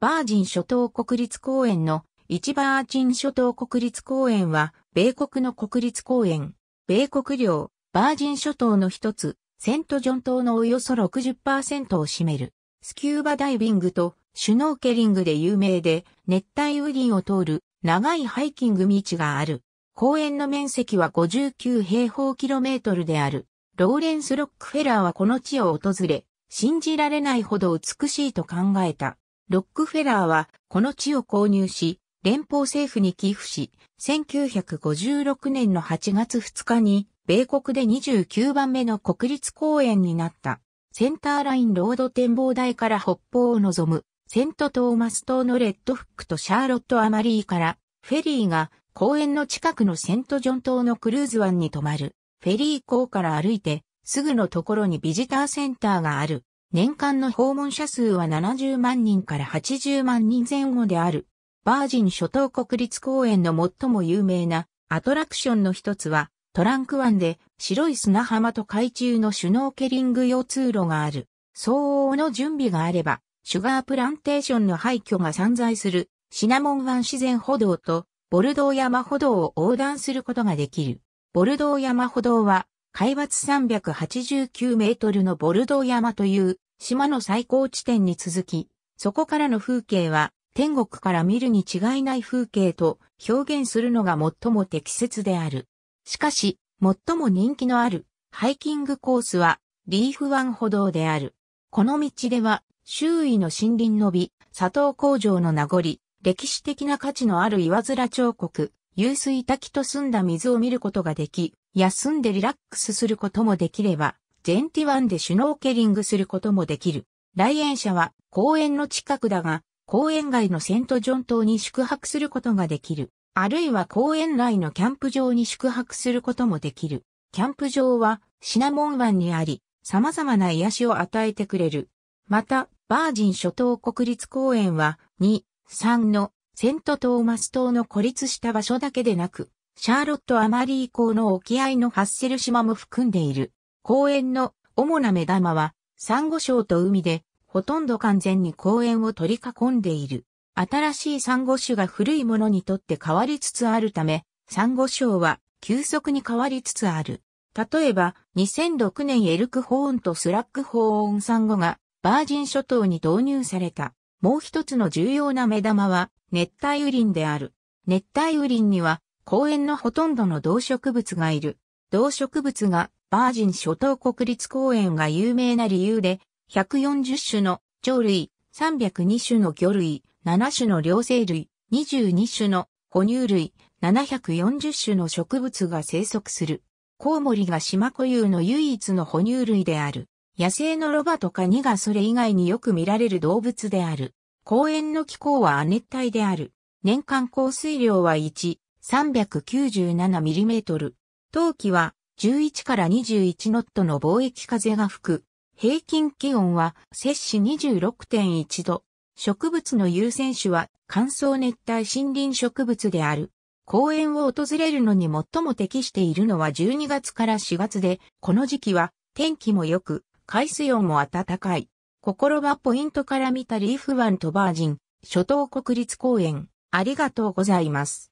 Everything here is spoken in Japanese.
バージン諸島国立公園の一バージン諸島国立公園は、米国の国立公園、米国領、バージン諸島の一つ、セントジョン島のおよそ60%を占める。スキューバダイビングとシュノーケリングで有名で、熱帯雨林を通る長いハイキング道がある。公園の面積は59平方キロメートルである。ローレンス・ロックフェラーはこの地を訪れ、信じられないほど美しいと考えた。ロックフェラーはこの地を購入し、連邦政府に寄付し、1956年の8月2日に、米国で29番目の国立公園になった。センターラインロード展望台から北方を望む、セントトーマス島のレッドフックとシャーロット・アマリーから、フェリーが公園の近くのセントジョン島のクルーズ湾に泊まる。フェリー港から歩いて、すぐのところにビジターセンターがある。年間の訪問者数は70万人から80万人前後である。バージン諸島国立公園の最も有名なアトラクションの一つはトランク湾で白い砂浜と海中のシュノーケリング用通路がある。相応の準備があればシュガープランテーションの廃墟が散在するシナモン湾自然歩道とボルドー山歩道を横断することができる。ボルドー山歩道は海抜389メートルのボルドー山という島の最高地点に続き、そこからの風景は天国から見るに違いない風景と表現するのが最も適切である。しかし、最も人気のあるハイキングコースはリーフワン歩道である。この道では周囲の森林の美、砂糖工場の名残、歴史的な価値のある岩面彫刻、湧水滝と澄んだ水を見ることができ、休んでリラックスすることもできれば、ンティワンでシュノーケリングすることもできる。来園者は公園の近くだが、公園外のセントジョン島に宿泊することができる。あるいは公園内のキャンプ場に宿泊することもできる。キャンプ場はシナモン湾にあり、様々な癒しを与えてくれる。また、バージン諸島国立公園は、2、3のセントトーマス島の孤立した場所だけでなく、シャーロット・アマリー港の沖合のハッセル島も含んでいる。公園の主な目玉は、サンゴ礁と海で、ほとんど完全に公園を取り囲んでいる。新しいサンゴ種が古いものにとって変わりつつあるため、サンゴ礁は急速に変わりつつある。例えば、2006年エルクホーンとスラックホーンサンゴがバージン諸島に導入された。もう一つの重要な目玉は熱帯雨林である。熱帯雨林には公園のほとんどの動植物がいる。動植物がバージン諸島国立公園が有名な理由で、140種の鳥類、302種の魚類、7種の両生類、22種の哺乳類、740種の植物が生息する。コウモリが島固有の唯一の哺乳類である。野生のロバとカニがそれ以外によく見られる動物である。公園の気候は亜熱帯である。年間降水量は1、397mm。冬季は11から21ノットの貿易風が吹く。平均気温は摂氏26.1度。植物の優先種は乾燥熱帯森林植物である。公園を訪れるのに最も適しているのは12月から4月で、この時期は天気も良く、海水温も暖かい。心はポイントから見たリーフワンとバージン、諸島国立公園、ありがとうございます。